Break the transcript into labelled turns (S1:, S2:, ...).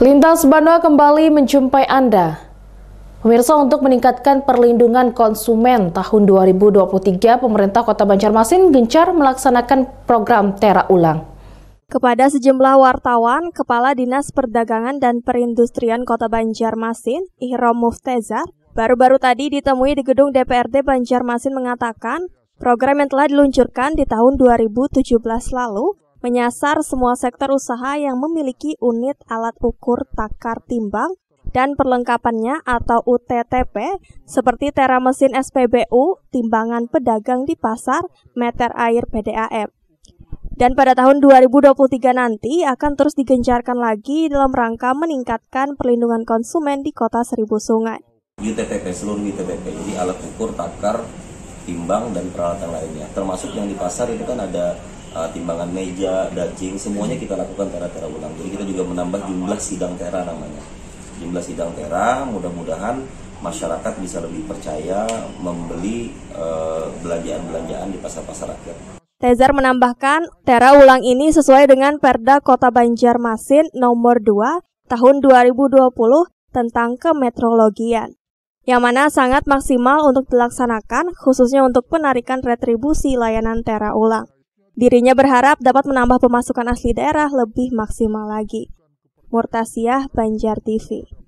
S1: Lintas Banoa kembali menjumpai Anda. Pemirsa untuk meningkatkan perlindungan konsumen tahun 2023, pemerintah Kota Banjarmasin gencar melaksanakan program Tera Ulang. Kepada sejumlah
S2: wartawan, Kepala Dinas Perdagangan dan Perindustrian Kota Banjarmasin, Ihrom Muftezar, baru-baru tadi ditemui di gedung DPRD Banjarmasin mengatakan, program yang telah diluncurkan di tahun 2017 lalu menyasar semua sektor usaha yang memiliki unit alat ukur takar timbang dan perlengkapannya atau UTTP seperti tera SPBU, timbangan pedagang di pasar, meter air PDAM. Dan pada tahun 2023 nanti akan terus digencarkan lagi dalam rangka meningkatkan perlindungan konsumen di kota Seribu Sungai.
S3: UTTP, seluruh UTTP, ini alat ukur, takar, timbang, dan peralatan lainnya. Termasuk yang di pasar itu kan ada uh, timbangan meja, daging, semuanya kita lakukan tera-tera ulang. Jadi kita juga menambah jumlah sidang tera namanya. Jumlah sidang tera, mudah-mudahan masyarakat bisa lebih percaya membeli eh, belanjaan-belanjaan di pasar-pasar rakyat.
S2: Tezar menambahkan, tera ulang ini sesuai dengan Perda Kota Banjarmasin nomor 2 tahun 2020 tentang kemetrologian, yang mana sangat maksimal untuk dilaksanakan khususnya untuk penarikan retribusi layanan tera ulang. Dirinya berharap dapat menambah pemasukan asli daerah lebih maksimal lagi. Murtasiah Banjar TV